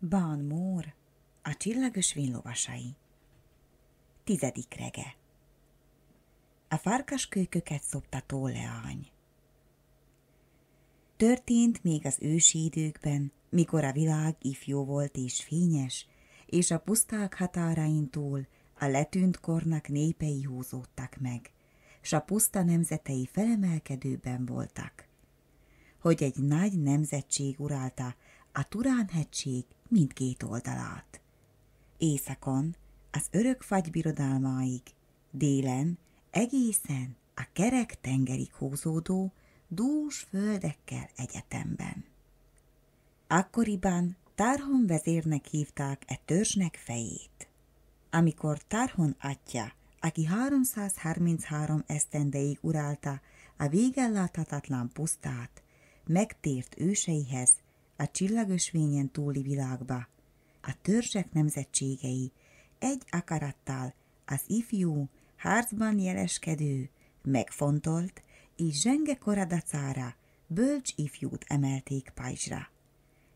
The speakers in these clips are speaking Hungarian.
Ban Mór, a csillagos vinlovasai. Tizedik rege. A farkaskölyköket szopta leány. Történt még az ősi időkben, mikor a világ ifjú volt és fényes, és a puszták határain túl a letűnt kornak népei húzódtak meg, s a puszta nemzetei felemelkedőben voltak. Hogy egy nagy nemzetség uralta a Turánhegység mindkét oldalát. Északon az örök fagybirodalmáig, délen egészen a kerek tengerig húzódó dús földekkel egyetemben. Akkoriban Tarhon vezérnek hívták e törzsnek fejét. Amikor Tarhon atya, aki 333 esztendeig uralta a végelláthatatlan pusztát, megtért őseihez, a csillagösvényen túli világba. A törzsek nemzetségei egy akarattal az ifjú, harcban jeleskedő, megfontolt és zsenge koradacára, bölcs ifjút emelték pajzsra.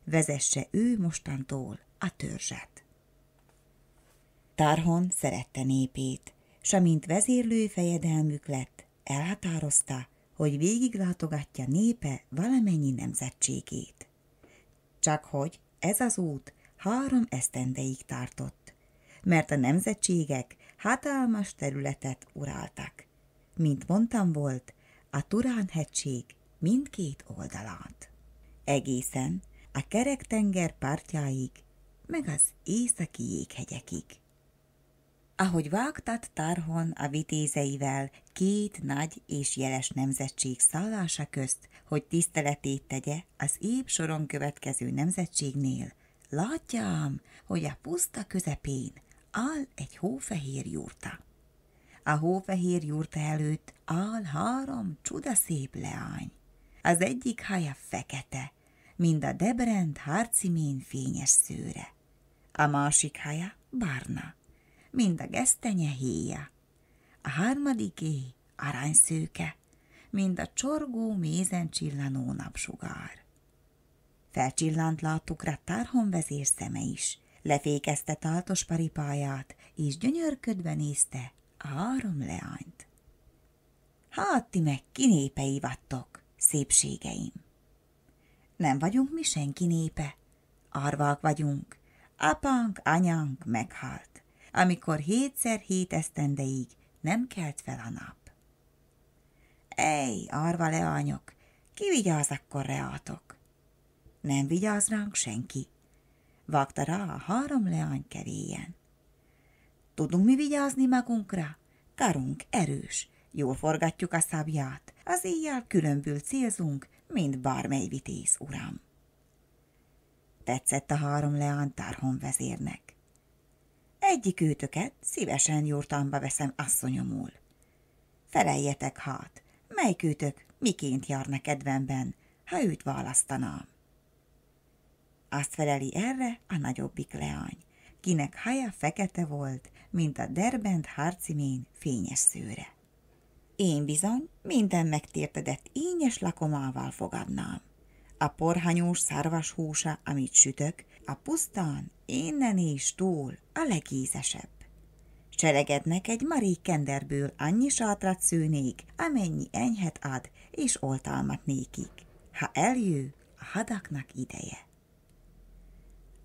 Vezesse ő mostantól a törzset. Tarhon szerette népét, s amint vezérlő fejedelmük lett, elhatározta, hogy végiglátogatja népe valamennyi nemzetségét. Csak hogy ez az út három esztendeig tartott, mert a nemzetségek hatalmas területet uraltak. Mint mondtam volt, a Turán-hegység mindkét oldalát. Egészen a kerek tenger partjáig, meg az északi jéghegyekig ahogy vágtat Tarhon a vitézeivel két nagy és jeles nemzetség szállása közt, hogy tiszteletét tegye az épp soron következő nemzetségnél. Látjám, hogy a puszta közepén áll egy hófehér jurta. A hófehér jurta előtt áll három csudaszép leány. Az egyik haja fekete, mint a Debrend harcimén fényes szőre. A másik haja barna mind a gesztenye héja. A harmadiké aranyszőke, mind a csorgó mézen csillanó napsugár. Felcsillant láttuk rá tárhon vezér szeme is, lefékezte taltos paripáját, és gyönyörködve nézte a három leányt. Hát ti meg kinépei vattok, szépségeim! Nem vagyunk mi senki népe, arvák vagyunk, apánk, anyánk meghalt amikor hétszer hét esztendeig nem kelt fel a nap. Ej, arva leányok, ki vigyáz akkor reátok? Nem vigyáz ránk senki. Vágta rá a három leány kevéjen. Tudunk mi vigyázni magunkra? Karunk erős, jól forgatjuk a szabját, az éjjel különbül célzunk, mint bármely vitéz, uram. Tetszett a három leány tárhon vezérnek egyik őtöket szívesen jurtamba veszem asszonyomul. Feleljetek hát, melyik őtök miként járna kedvemben, ha őt választanám. Azt feleli erre a nagyobbik leány, kinek haja fekete volt, mint a derbent harcimén fényes szőre. Én bizony minden megtértedett ínyes lakomával fogadnám. A porhanyós szarvas húsa, amit sütök, a pusztán innen is túl, a legízesebb. Cselegednek egy marék kenderből annyi sátrat szűnék, amennyi enyhet ad, és oltalmat nékik. Ha eljő, a hadaknak ideje.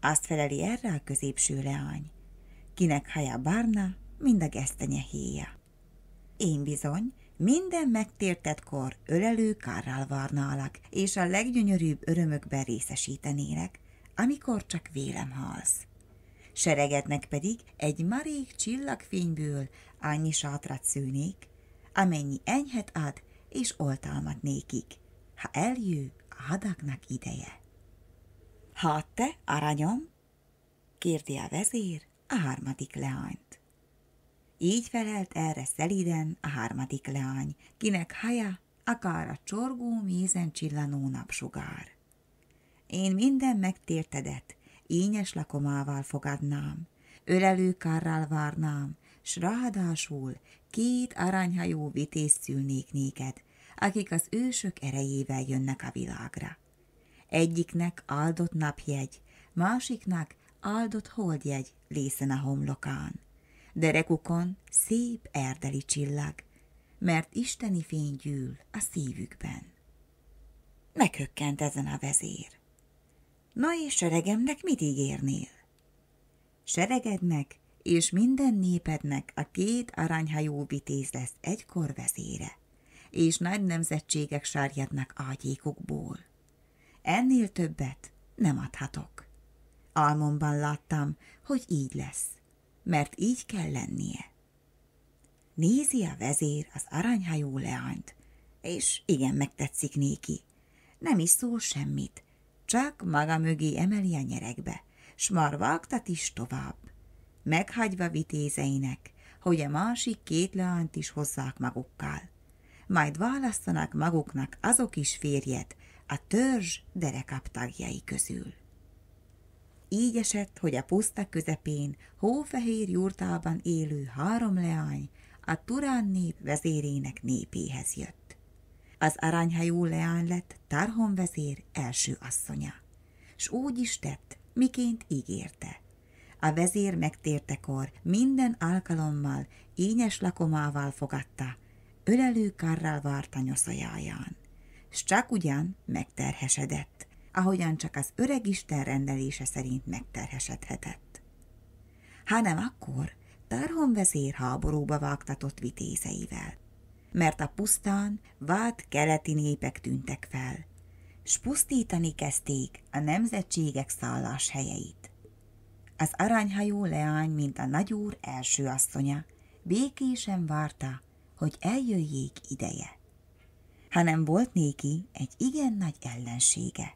Azt feleli erre a középső leány. Kinek haja barna, mind a gesztenye héja. Én bizony, minden megtértetkor ölelő kárral várnálak, és a leggyönyörűbb örömökben részesítenélek, amikor csak vélem halsz. Seregetnek pedig egy marék csillagfényből annyi sátrat szűnék, amennyi enyhet ad és oltalmat nékik, ha eljő a hadaknak ideje. Hát te, aranyom? kérdi a vezér a harmadik leányt. Így felelt erre szeliden a harmadik leány, kinek haja akár a csorgó mézen csillanó napsugár én minden megtértedet, ínyes lakomával fogadnám, ölelő kárral várnám, s ráadásul két aranyhajó vitész szülnék néked, akik az ősök erejével jönnek a világra. Egyiknek áldott napjegy, másiknak áldott holdjegy lészen a homlokán, derekukon szép erdeli csillag, mert isteni fény gyűl a szívükben. Meghökkent ezen a vezér. Na és seregemnek mit ígérnél? Seregednek és minden népednek a két aranyhajó vitéz lesz egykor vezére, és nagy nemzetségek sárjadnak ágyékukból. Ennél többet nem adhatok. Álmomban láttam, hogy így lesz, mert így kell lennie. Nézi a vezér az aranyhajó leányt, és igen megtetszik néki. Nem is szól semmit, csak maga mögé emeli a nyerekbe, s már vágtat is tovább, meghagyva vitézeinek, hogy a másik két leányt is hozzák magukkal. Majd választanak maguknak azok is férjet a törzs derekap tagjai közül. Így esett, hogy a puszta közepén, hófehér jurtában élő három leány a Turán nép vezérének népéhez jött. Az aranyhajú leány lett Tarhon vezér első asszonya. S úgy is tett, miként ígérte. A vezér megtértekor minden alkalommal ínyes lakomával fogadta, ölelő karral várta nyoszajáján. S csak ugyan megterhesedett, ahogyan csak az öreg Isten rendelése szerint megterhesedhetett. Hanem akkor Tarhon vezér háborúba vágtatott vitézeivel – mert a pusztán vált keleti népek tűntek fel, s pusztítani kezdték a nemzetségek helyeit. Az aranyhajó leány, mint a nagyúr első asszonya, békésen várta, hogy eljöjjék ideje. Hanem volt néki egy igen nagy ellensége.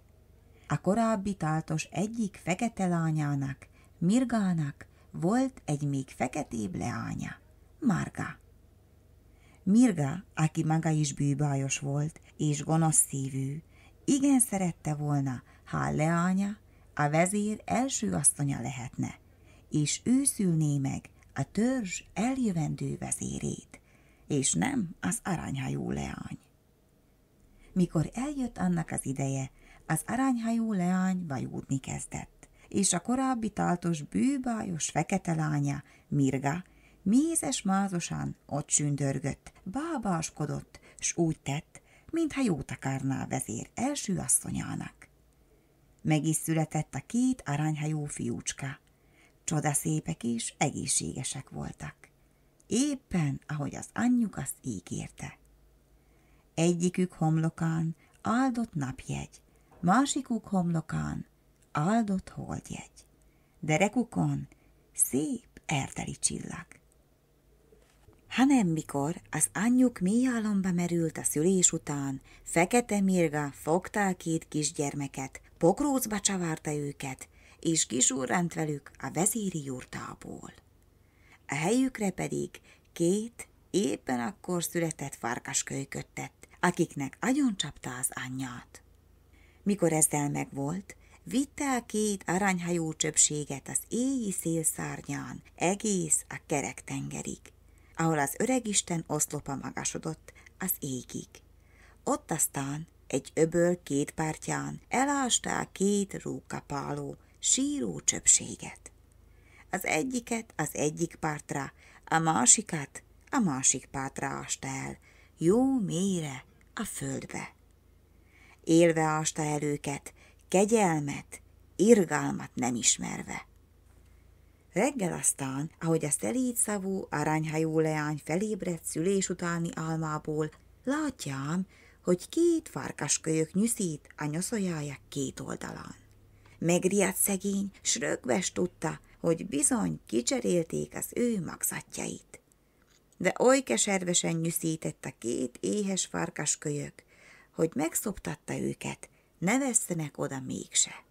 A korábbi táltos egyik fekete lányának, Mirgának volt egy még feketébb leánya, Marga. Mirga, aki maga is bűbájos volt, és gonosz szívű, igen szerette volna, ha leánya, a vezér első asszonya lehetne, és ő szülné meg a törzs eljövendő vezérét, és nem az aranyhajú leány. Mikor eljött annak az ideje, az aranyhajú leány vajúdni kezdett, és a korábbi taltos bűbájos fekete lánya, Mirga, Mézes mázosan ott sündörgött, bábáskodott, s úgy tett, mintha jót akarná vezér első asszonyának. Meg is született a két aranyhajó fiúcska. Csodaszépek és egészségesek voltak. Éppen, ahogy az anyjuk azt ígérte. Egyikük homlokán áldott napjegy, másikuk homlokán áldott holdjegy. Derekukon szép erteli csillag hanem mikor az anyjuk mély álomba merült a szülés után, Fekete Mirga fogta két kisgyermeket, pokrócba csavarta őket, és kisúrrant velük a vezéri jurtából. A helyükre pedig két éppen akkor született farkas kölyköttet, akiknek agyon csapta az anyját. Mikor ezzel megvolt, vitte a két aranyhajó csöpséget az éjjel szélszárnyán egész a kerek tengerig ahol az öregisten oszlopa magasodott az égig. Ott aztán egy öböl két pártján a két rúgkapáló síró csöpséget. Az egyiket az egyik pártra, a másikat a másik pártra ásta el, jó mélyre a földbe. Élve ásta el őket, kegyelmet, irgalmat nem ismerve. Reggel aztán, ahogy a szelíd szavú, aranyhajú leány felébredt szülés utáni álmából, látjám, hogy két farkaskölyök nyűszít a nyoszolyája két oldalán. Megriadt szegény, s rögves tudta, hogy bizony kicserélték az ő magzatjait. De oly keservesen nyűszített a két éhes farkaskölyök, hogy megszoptatta őket, ne vesztenek oda mégse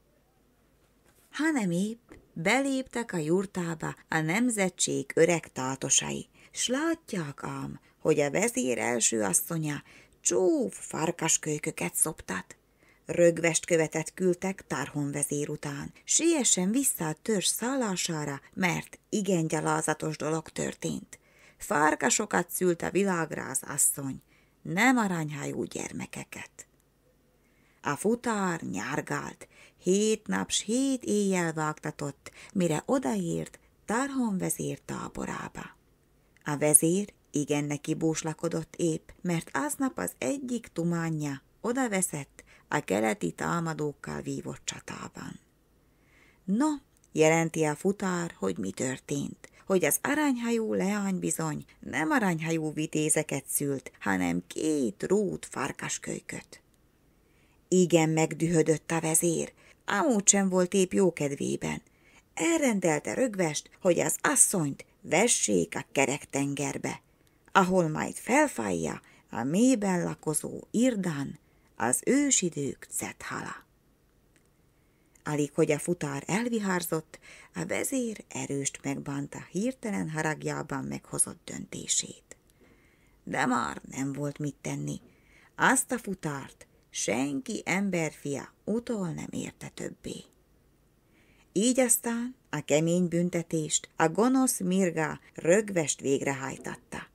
hanem épp beléptek a jurtába a nemzetség öreg tátosai, s látják ám, hogy a vezér első asszonya csúf farkaskölyköket szoptat. Rögvest követet küldtek Tarhon vezér után. Siessen vissza a törzs szállására, mert igen gyalázatos dolog történt. Farkasokat szült a világra az asszony, nem aranyhájú gyermekeket. A futár nyárgált, Hét nap s hét éjjel vágtatott, mire odaért Tarhon vezér táborába. A vezér igen neki búslakodott épp, mert aznap az egyik tumánja veszett a keleti támadókkal vívott csatában. No, jelenti a futár, hogy mi történt, hogy az aranyhajú leány bizony nem aranyhajú vitézeket szült, hanem két rút farkaskölyköt. Igen megdühödött a vezér, Amúgy sem volt épp jó kedvében. Elrendelte rögvest, hogy az asszonyt vessék a kerek tengerbe, ahol majd felfájja a mélyben lakozó irdan, az ősidők cethala. Alig, hogy a futár elvihárzott, a vezér erőst megbánta hirtelen haragjában meghozott döntését. De már nem volt mit tenni. Azt a futárt senki emberfia utol nem érte többé. Így aztán a kemény büntetést a gonosz Mirga rögvest végrehajtatta.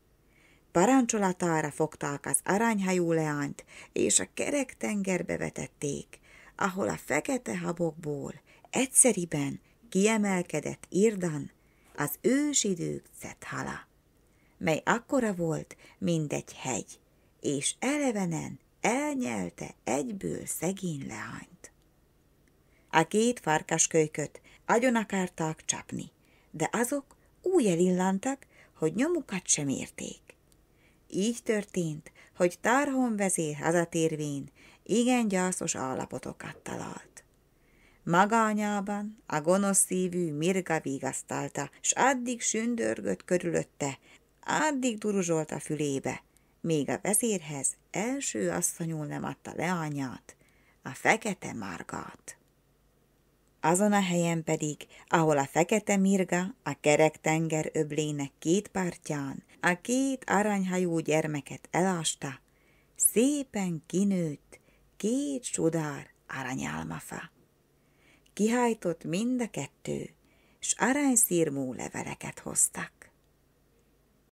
Parancsolatára fogták az aranyhajú leányt, és a kerek tengerbe vetették, ahol a fekete habokból egyszeriben kiemelkedett Irdan, az ősidők Cethala, mely akkora volt, mint egy hegy, és elevenen elnyelte egyből szegény leányt. A két farkas kölyköt agyon akarták csapni, de azok úgy elillantak, hogy nyomukat sem érték. Így történt, hogy Tarhon vezér hazatérvén igen gyászos állapotokat talált. Magányában a gonosz szívű mirga vigasztalta, s addig sündörgött körülötte, addig duruzsolt a fülébe, még a vezérhez első asszonyul nem adta le anyát, a fekete márgát. Azon a helyen pedig, ahol a fekete mirga a kerek tenger öblének két pártján a két aranyhajú gyermeket elásta, szépen kinőtt két csodár aranyálmafa. Kihajtott mind a kettő, s aranyszírmú leveleket hoztak.